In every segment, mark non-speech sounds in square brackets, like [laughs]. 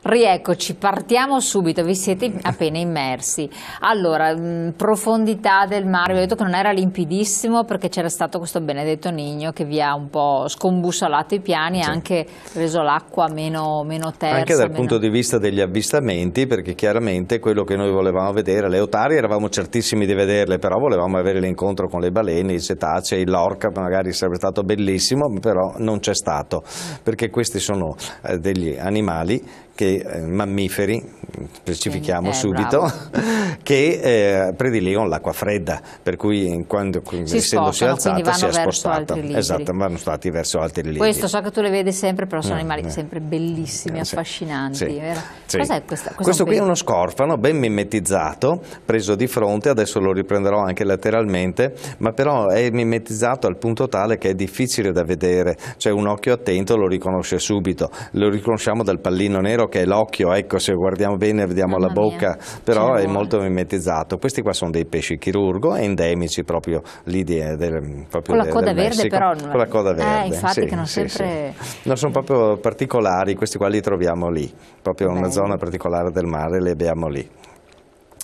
Rieccoci, partiamo subito, vi siete appena immersi. Allora, mh, mm, profondità del mare, vi ho detto che non era limpidissimo perché c'era stato questo benedetto nigno che vi ha un po' scombussolato i piani e sì. anche reso l'acqua meno, meno terza. Anche dal meno... punto di vista degli avvistamenti, perché chiaramente quello che noi volevamo vedere, le otarie eravamo certissimi di vederle, però volevamo avere l'incontro con le balene, i cetacei, l'orca, magari sarebbe stato bellissimo, però non c'è stato, perché questi sono eh, degli animali che, eh, mammiferi, specifichiamo eh, eh subito, [laughs] che eh, prediligono l'acqua fredda, per cui quando, si essendosi spostano, alzata si è spostata. Esatto, vanno stati verso altri libri. Questo so che tu le vedi sempre, però sono mm, animali mm. sempre bellissimi, eh, sì. affascinanti. Sì. Sì. Cos'è questa? Cos'è Questo qui è uno scorfano ben mimetizzato, preso di fronte, adesso lo riprenderò anche lateralmente, ma però è mimetizzato al punto tale che è difficile da vedere, cioè un occhio attento lo riconosce subito, lo riconosciamo dal pallino nero che è l'occhio, ecco se guardiamo bene vediamo Mamma la bocca, mia. però è molto mimetizzato. Questi qua sono dei pesci chirurgo, endemici proprio lì di, eh, del, proprio con la coda verde Messico. però. Non... Con la coda eh, verde. Eh, infatti sì, che non sempre... Sì. No, sono proprio particolari, questi qua li troviamo lì, proprio in una zona particolare del mare, li abbiamo lì.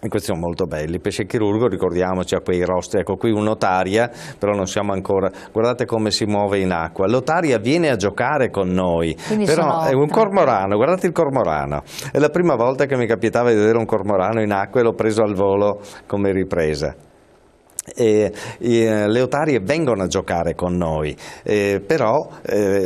E questi sono molto belli. Pesce chirurgo, ricordiamoci, a quei rostri. Ecco qui un'otaria, però non siamo ancora. Guardate come si muove in acqua. L'otaria viene a giocare con noi, Quindi però è un cormorano. Guardate il cormorano. È la prima volta che mi capitava di vedere un cormorano in acqua e l'ho preso al volo come ripresa eh, eh, le otarie vengono a giocare con noi, eh, però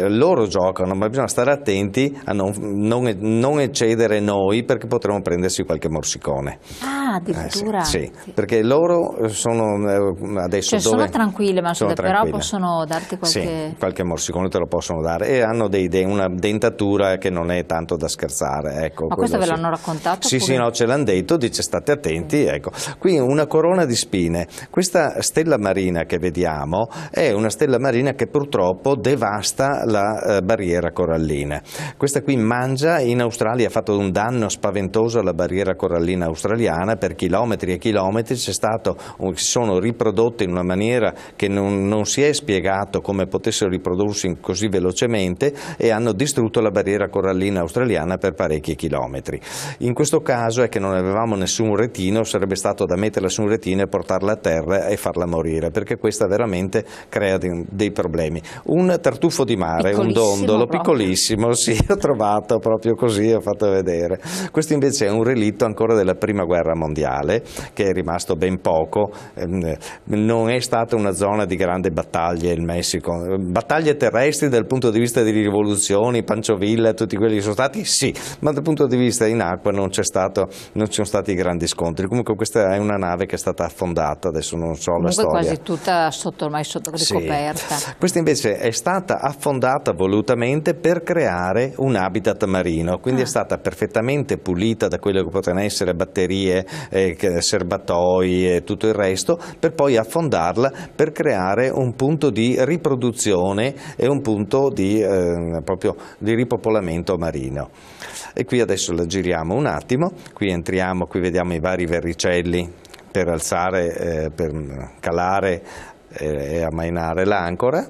loro giocano, ma bisogna stare attenti a non, non, non, eccedere noi perché potremmo prendersi qualche morsicone. Ah, eh, addirittura. Sì, sì, sì, perché loro sono eh, adesso cioè, dove, sono tranquille, ma sono tranquille. però possono darti qualche... Sì, qualche morsicone te lo possono dare e hanno dei, dei, una dentatura che non è tanto da scherzare. Ecco, ma questo ve l'hanno raccontato? Sì, pure? sì, no, ce l'hanno detto, dice state attenti, ecco. Qui una corona di spine. Questa questa stella marina che vediamo è una stella marina che purtroppo devasta la eh, barriera corallina. Questa qui mangia in Australia, ha fatto un danno spaventoso alla barriera corallina australiana, per chilometri e chilometri stato, si sono riprodotte in una maniera che non, non si è spiegato come potessero riprodursi così velocemente e hanno distrutto la barriera corallina australiana per parecchi chilometri. In questo caso è che non avevamo nessun retino, sarebbe stato da metterla su un retino e portarla a terra e farla morire, perché questa veramente crea dei problemi. Un tartufo di mare, un dondolo proprio. piccolissimo, sì, [laughs] ho trovato proprio così, ho fatto vedere. Questo invece è un relitto ancora della Prima Guerra Mondiale, che è rimasto ben poco, ehm, non è stata una zona di grande battaglia il Messico, battaglie terrestri dal punto di vista delle rivoluzioni, Panciovilla, tutti quelli che sono stati, sì, ma dal punto di vista in acqua non, stato, non ci sono stati grandi scontri. Comunque questa è una nave che è stata affondata, adesso non non so Comunque la storia. quasi tutta sotto, ormai sotto ricoperta. Sì. Questa invece è stata affondata volutamente per creare un habitat marino, quindi ah. è stata perfettamente pulita da quello che potevano essere batterie, eh, serbatoi e tutto il resto, per poi affondarla per creare un punto di riproduzione e un punto di, eh, proprio di ripopolamento marino. E qui adesso la giriamo un attimo, qui entriamo, qui vediamo i vari verricelli per alzare, eh, per calare eh, e ammainare l'ancora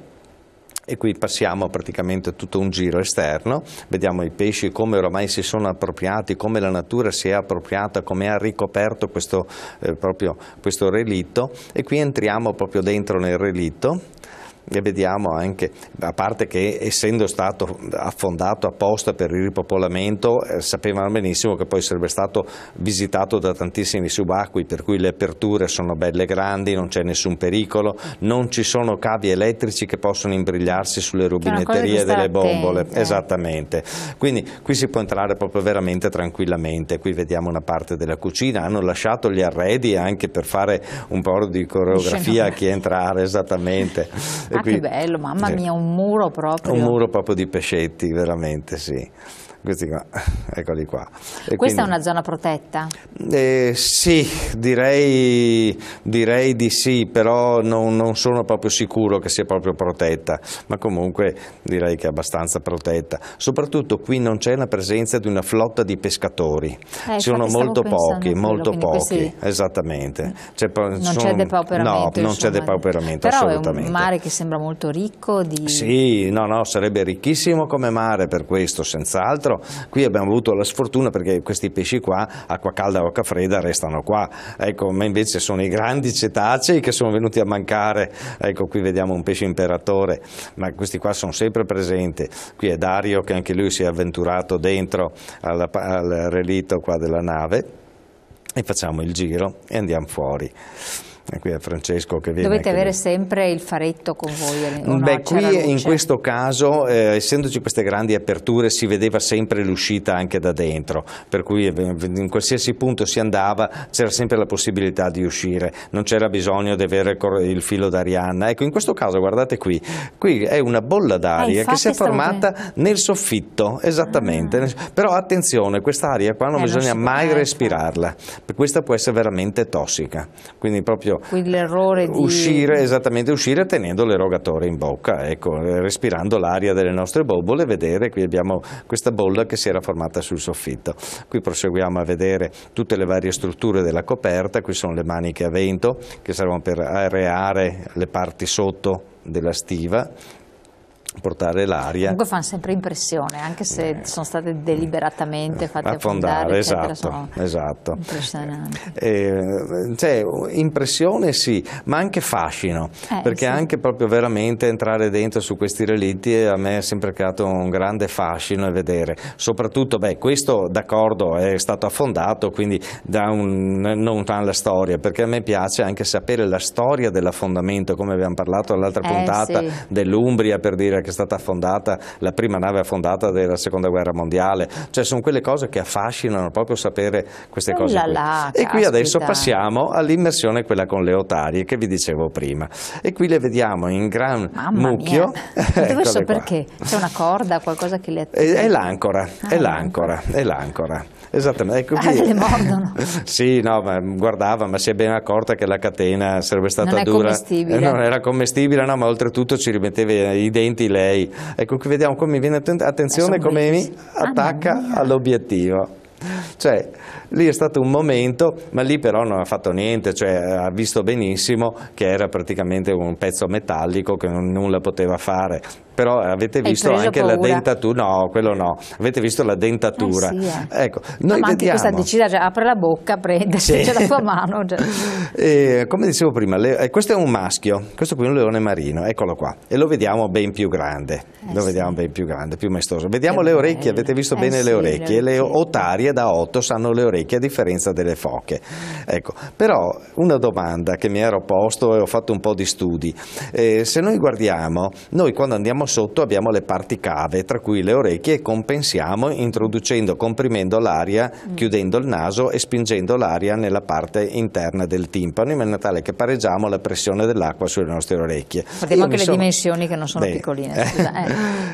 e qui passiamo praticamente tutto un giro esterno, vediamo i pesci come ormai si sono appropriati, come la natura si è appropriata, come ha ricoperto questo, eh, proprio, questo relitto e qui entriamo proprio dentro nel relitto e vediamo anche, a parte che essendo stato affondato apposta per il ripopolamento, eh, sapevano benissimo che poi sarebbe stato visitato da tantissimi subacquei, per cui le aperture sono belle grandi, non c'è nessun pericolo, non ci sono cavi elettrici che possono imbrigliarsi sulle rubinetterie delle bombole. Attente. Esattamente. Quindi qui si può entrare proprio veramente tranquillamente. Qui vediamo una parte della cucina, hanno lasciato gli arredi anche per fare un po' di coreografia a chi entrare, esattamente. [laughs] [laughs] ah, qui. che bello, mamma mia, un muro proprio. Un muro proprio di pescetti, veramente, sì questi qua, [laughs] eccoli qua. E Questa quindi, è una zona protetta? Eh, sì, direi, direi, di sì, però non, non, sono proprio sicuro che sia proprio protetta, ma comunque direi che è abbastanza protetta. Soprattutto qui non c'è la presenza di una flotta di pescatori, eh, sono molto pochi, quello, molto pochi, questi... esattamente. C'è, non c'è depauperamento. No, non c'è depauperamento, però assolutamente. è un mare che sembra molto ricco di... Sì, no, no, sarebbe ricchissimo come mare per questo, senz'altro qui abbiamo avuto la sfortuna perché questi pesci qua, acqua calda o acqua fredda, restano qua, ecco, ma invece sono i grandi cetacei che sono venuti a mancare, ecco qui vediamo un pesce imperatore, ma questi qua sono sempre presenti, qui è Dario che anche lui si è avventurato dentro alla, al relitto qua della nave e facciamo il giro e andiamo fuori. Eh, qui è Francesco che viene. Dovete avere lì. sempre il faretto con voi? Eh, no? Mm, beh, qui in questo caso, eh, essendoci queste grandi aperture, si vedeva sempre l'uscita anche da dentro, per cui in qualsiasi punto si andava c'era sempre la possibilità di uscire, non c'era bisogno di avere il filo d'Arianna. Ecco, in questo caso, guardate qui, qui è una bolla eh, d'aria eh, che si è formata stavo... nel soffitto, esattamente. Ah. Però attenzione, quest'aria qua non eh, bisogna non mai respirarla, questa può essere veramente tossica, quindi proprio meglio uscire, di... esattamente, uscire tenendo l'erogatore in bocca, ecco, eh, respirando l'aria delle nostre bobole, vedere, qui abbiamo questa bolla che si era formata sul soffitto. Qui proseguiamo a vedere tutte le varie strutture della coperta, qui sono le maniche a vento che servono per areare le parti sotto della stiva portare l'aria. Comunque fanno sempre impressione, anche se eh, sono state deliberatamente eh, fatte affondare. affondare esatto, esatto. Impressionanti. Eh, eh, cioè, impressione sì, ma anche fascino, eh, perché sì. anche proprio veramente entrare dentro su questi relitti eh, a me è sempre creato un grande fascino e vedere. Soprattutto, beh, questo d'accordo è stato affondato, quindi da un, non la storia, perché a me piace anche sapere la storia dell'affondamento, come abbiamo parlato all'altra puntata sì. dell'Umbria per dire che che è stata affondata, la prima nave affondata della seconda guerra mondiale, cioè sono quelle cose che affascinano proprio sapere queste cose. Qui. Là, e qui adesso passiamo all'immersione quella con le otarie che vi dicevo prima e qui le vediamo in gran Mamma mucchio. [laughs] Dove so perché? C'è una corda, qualcosa che le... È, è l'ancora, ah, è l'ancora, è l'ancora. Esattamente. Ecco ah, le mordono. [laughs] sì, no, ma guardava, ma si è ben accorta che la catena sarebbe stata non dura. Eh, non era commestibile, no, ma oltretutto ci rimetteva i denti lei. Ecco qui vediamo come mi viene atten attenzione eh, come mi attacca ah, all'obiettivo. Cioè, lì è stato un momento, ma lì però non ha fatto niente, cioè, ha visto benissimo che era praticamente un pezzo metallico che non, nulla poteva fare, però avete visto anche paura. la dentatura, no, quello no, avete visto la dentatura. Eh sì, eh. Ecco, noi no, ma vediamo... questa decida, cioè, apre la bocca, prende, sì. c'è la tua mano. Cioè. [laughs] E, eh, come dicevo prima, le... Eh, questo è un maschio, questo qui è un leone marino, eccolo qua, e lo vediamo ben più grande, eh lo sì. vediamo ben più grande, più maestoso. Vediamo le orecchie, avete visto eh bene le orecchie, le, le otarie da otto sanno le orecchie a differenza delle foche. Ecco, però una domanda che mi ero posto e ho fatto un po' di studi, se noi guardiamo, noi quando andiamo sotto abbiamo le parti cave, tra cui le orecchie, e compensiamo introducendo, comprimendo l'aria, mm. chiudendo il naso e spingendo l'aria nella parte interna del timpano, in maniera tale che pareggiamo la pressione dell'acqua sulle nostre orecchie. Parliamo anche le sono... dimensioni che non sono Beh. piccoline. [laughs] Scusa,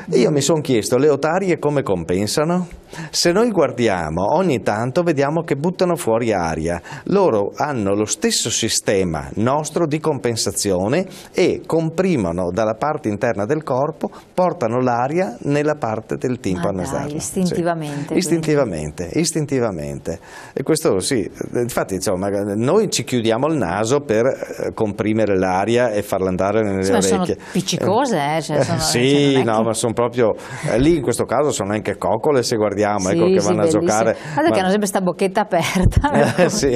eh. Io mi sono chiesto, le otarie come compensano? Se noi guardiamo, ogni tanto vediamo che buttano fuori aria. Loro hanno lo stesso sistema nostro di compensazione e comprimono dalla parte interna del corpo corpo portano l'aria nella parte del timpano ah, dai, istintivamente, sì. istintivamente, istintivamente, E questo sì, infatti insomma, noi ci chiudiamo il naso per eh, comprimere l'aria e farla andare nelle sì, orecchie. Sono piccicose, eh? Cioè, eh, sono, sì, cioè, no, che... ma sono proprio eh, lì in questo caso sono anche coccole se guardiamo, ecco, sì, ecco che vanno a giocare. Guarda ma... che hanno sempre sta bocchetta aperta. [laughs] Eh, sì.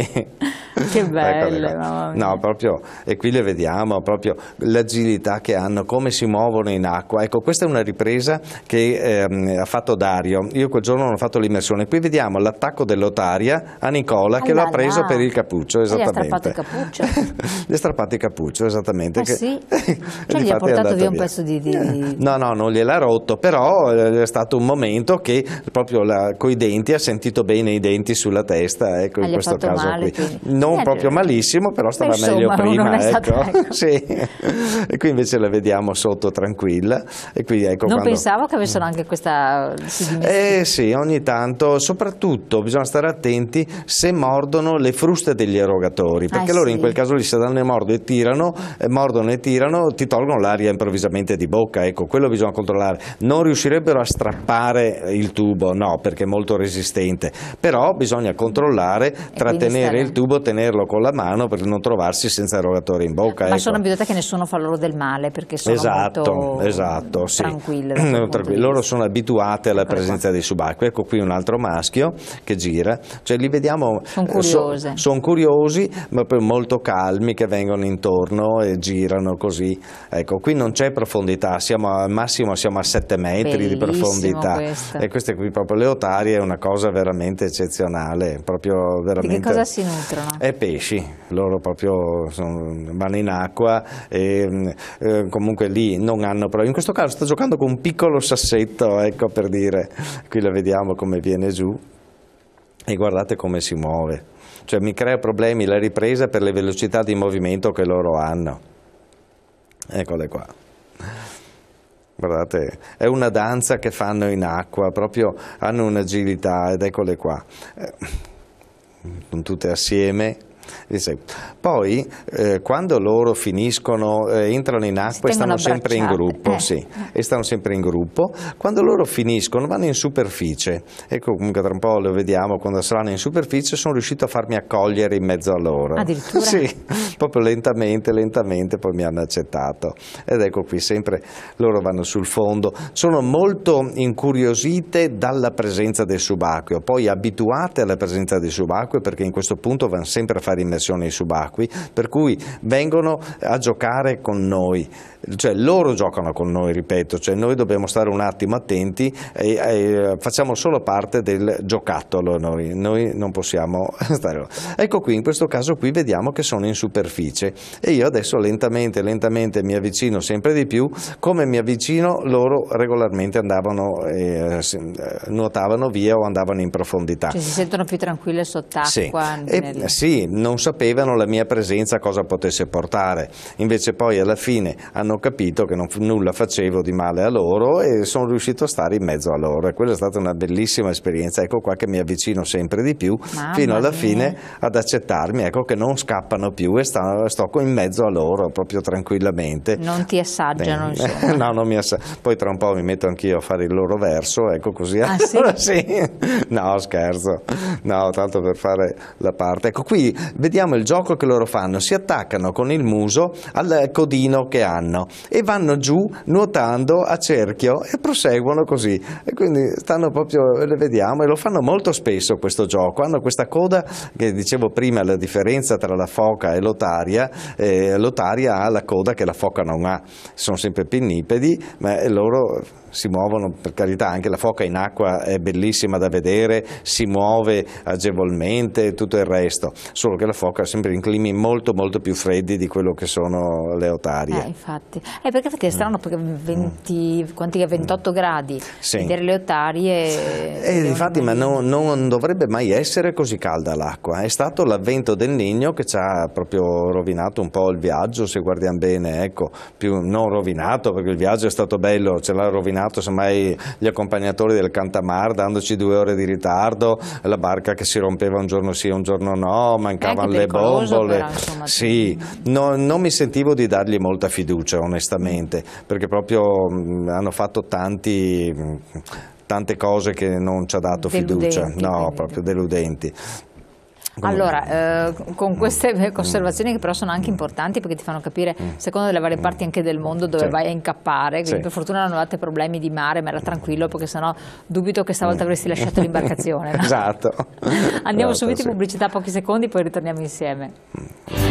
[laughs] Che ecco, ecco. belle, ecco No, proprio, e qui le vediamo, proprio l'agilità che hanno, come si muovono in acqua. Ecco, questa è una ripresa che ehm, ha fatto Dario. Io quel giorno non ho fatto l'immersione. Qui vediamo l'attacco dell'otaria a Nicola che l'ha preso per il cappuccio, esattamente. Gli ha strappato il cappuccio. [laughs] gli ha strappato il cappuccio, esattamente. Eh che... sì. [laughs] cioè gli ha portato via un pezzo di, di... Eh, no, no, non gliel'ha rotto, però eh, è stato un momento che proprio la, coi denti ha sentito bene i denti sulla testa, ecco, ah, in questo caso male, qui. Quindi non Niente. proprio malissimo, però stava Insomma, meglio prima. Ecco. ecco. [laughs] sì. E qui invece la vediamo sotto tranquilla. E qui, ecco, non quando... pensavo che avessero anche questa... Eh sì, ogni tanto, soprattutto bisogna stare attenti se mordono le fruste degli erogatori, ah, perché ah, loro sì. in quel caso lì se danno e mordo e tirano, eh, mordono e tirano, ti tolgono l'aria improvvisamente di bocca, ecco, quello bisogna controllare. Non riuscirebbero a strappare eh, il tubo, no, perché è molto resistente, però bisogna controllare, e trattenere stare... il tubo, tenerlo con la mano per non trovarsi senza erogatore in bocca. Ma ecco. sono abituate che nessuno fa loro del male perché sono esatto, esatto, sì. tranquille. [clears throat] Loro sono abituate alla presenza dei subacquei. Ecco qui un altro maschio che gira, cioè li vediamo... Sono curiosi. Eh, so, sono curiosi ma molto calmi che vengono intorno e girano così. Ecco, qui non c'è profondità, siamo al massimo siamo a 7 metri Bellissimo di profondità. Questa. E queste qui proprio le otarie è una cosa veramente eccezionale, proprio veramente... Di che cosa si nutrono? È pesci, loro proprio sono, vanno in acqua e eh, comunque lì non hanno problemi. In questo caso sta giocando con un piccolo sassetto, ecco per dire, qui la vediamo come viene giù e guardate come si muove. Cioè mi crea problemi la ripresa per le velocità di movimento che loro hanno. Eccole qua. Guardate, è una danza che fanno in acqua, proprio hanno un'agilità ed eccole qua. Eh, tutte assieme poi eh, quando loro finiscono, eh, entrano in acqua e stanno sempre in gruppo, eh. sì, e stanno sempre in gruppo, quando loro finiscono vanno in superficie, ecco comunque tra un po' lo vediamo, quando saranno in superficie sono riuscito a farmi accogliere in mezzo a loro. Addirittura? Sì, proprio lentamente, lentamente poi mi hanno accettato ed ecco qui sempre loro vanno sul fondo, sono molto incuriosite dalla presenza del subacqueo, poi abituate alla presenza del subacqueo perché in questo punto vanno sempre a fare immersioni subacquei, per cui vengono a giocare con noi, cioè loro giocano con noi, ripeto, cioè noi dobbiamo stare un attimo attenti e, e facciamo solo parte del giocattolo, noi, noi non possiamo [laughs] stare. Ecco qui, in questo caso qui vediamo che sono in superficie e io adesso lentamente, lentamente mi avvicino sempre di più, come mi avvicino loro regolarmente andavano, eh, eh nuotavano via o andavano in profondità. Cioè si sentono più tranquille sott'acqua? Sì, nel... sì non non sapevano la mia presenza cosa potesse portare, invece poi alla fine hanno capito che non, nulla facevo di male a loro e sono riuscito a stare in mezzo a loro e quella è stata una bellissima esperienza, ecco qua che mi avvicino sempre di più Mamma fino alla mia. fine ad accettarmi, ecco che non scappano più e sta, sto in mezzo a loro proprio tranquillamente. Non ti assaggiano Beh, [laughs] No, non mi assaggiano, poi tra un po' mi metto anch'io a fare il loro verso, ecco così. Ah, allora, sì? [laughs] sì? No, scherzo, no, tanto per fare la parte. Ecco qui vediamo il gioco che loro fanno, si attaccano con il muso al eh, codino che hanno e vanno giù nuotando a cerchio e proseguono così e quindi stanno proprio, le vediamo e lo fanno molto spesso questo gioco, hanno questa coda che dicevo prima la differenza tra la foca e l'otaria, eh, l'otaria ha la coda che la foca non ha, sono sempre pinnipedi ma loro si muovono per carità, anche la foca in acqua è bellissima da vedere, si muove agevolmente tutto il resto, solo che la foca è sempre in climi molto molto più freddi di quello che sono le otarie. Eh, infatti. Eh, perché infatti è strano perché 20, mm. 28 mm. gradi sì. vedere le otarie... Eh, infatti, ma non, non, dovrebbe mai essere così calda l'acqua, è stato l'avvento del Nigno che ci ha proprio rovinato un po' il viaggio, se guardiamo bene, ecco, più non rovinato perché il viaggio è stato bello, ce l'ha rovinato rovinato semmai gli accompagnatori del Cantamar dandoci due ore di ritardo, la barca che si rompeva un giorno sì e un giorno no, mancavano le bombole. Però, insomma, sì, no, non mi sentivo di dargli molta fiducia onestamente, perché proprio mh, mm, hanno fatto tanti... Mh, mm, tante cose che non ci ha dato deludenti, fiducia, no, quindi. proprio deludenti allora, eh, con queste [laughs] osservazioni che però sono anche importanti perché ti fanno capire, mm. secondo le varie mm. parti anche del mondo, dove sì. vai a incappare, quindi sì. per fortuna non avevate problemi di mare, ma era tranquillo perché sennò dubito che stavolta mm. avresti lasciato l'imbarcazione. [laughs] Esatto. Andiamo esatto, subito in pubblicità pochi secondi, poi ritorniamo insieme.